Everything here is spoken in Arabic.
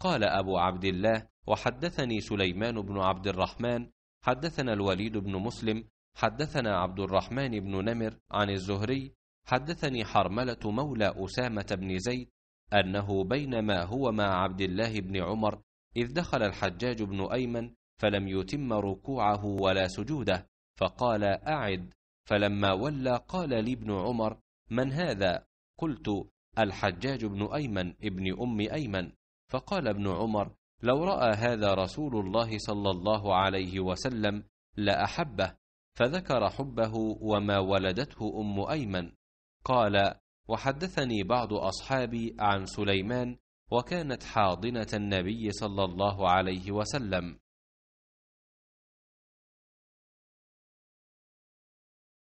قال أبو عبد الله وحدثني سليمان بن عبد الرحمن حدثنا الوليد بن مسلم حدثنا عبد الرحمن بن نمر عن الزهري حدثني حرملة مولى أسامة بن زيد أنه بينما هو مع عبد الله بن عمر إذ دخل الحجاج بن أيمن فلم يتم ركوعه ولا سجوده فقال أعد فلما ولى قال لي ابن عمر من هذا قلت الحجاج بن أيمن ابن أم أيمن فقال ابن عمر لو راى هذا رسول الله صلى الله عليه وسلم لاحبه فذكر حبه وما ولدته ام ايمن قال وحدثني بعض اصحابي عن سليمان وكانت حاضنه النبي صلى الله عليه وسلم